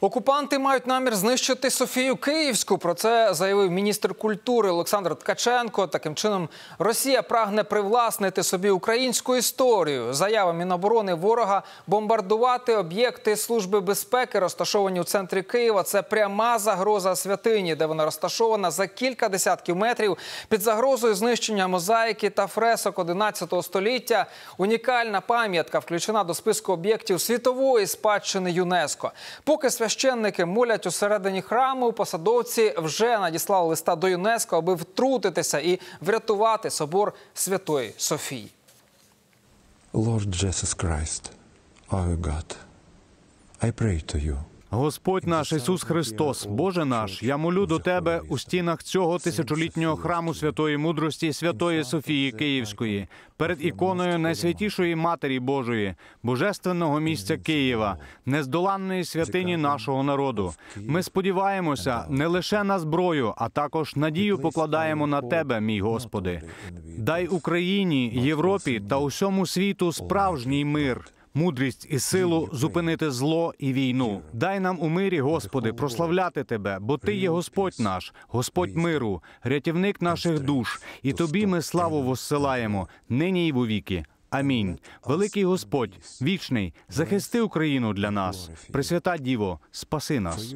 Окупанти мають намір знищити Софію Київську. Про це заявив міністр культури Олександр Ткаченко. Таким чином, Росія прагне привласнити собі українську історію. Заява Міноборони ворога бомбардувати об'єкти служби безпеки, розташовані у центрі Києва. Це пряма загроза святині, де вона розташована за кілька десятків метрів під загрозою знищення мозаїки та фресок 11 століття. Унікальна пам'ятка включена до списку об'єктів світової спадщини ЮНЕСКО. Поки свя священники молять у середині храму. Посадовці вже надіслали листа до ЮНЕСКО, аби втрутитися і врятувати собор Святої Софії. Lord Jesus Christ, our God, I pray to you. Господь наш Ісус Христос, Боже наш, я молю до Тебе у стінах цього тисячолітнього храму святої мудрості Святої Софії Київської, перед іконою найсвятішої Матері Божої, божественного місця Києва, нездоланної святині нашого народу. Ми сподіваємося не лише на зброю, а також надію покладаємо на Тебе, мій Господи. Дай Україні, Європі та усьому світу справжній мир мудрість і силу зупинити зло і війну. Дай нам у мирі, Господи, прославляти Тебе, бо Ти є Господь наш, Господь миру, рятівник наших душ, і Тобі ми славу воссилаємо нині й вовіки. Амінь. Великий Господь, вічний, захисти Україну для нас, Пресвята Діво, спаси нас.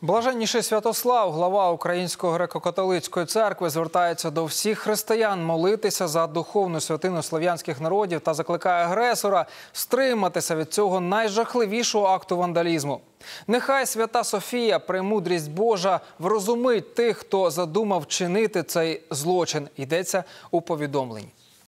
Блаженніший Святослав, глава Української греко-католицької церкви, звертається до всіх християн молитися за духовну святину слов'янських народів та закликає агресора стриматися від цього найжахливішого акту вандалізму. Нехай свята Софія, премудрість Божа, врозумить тих, хто задумав чинити цей злочин. Йдеться у повідомленні.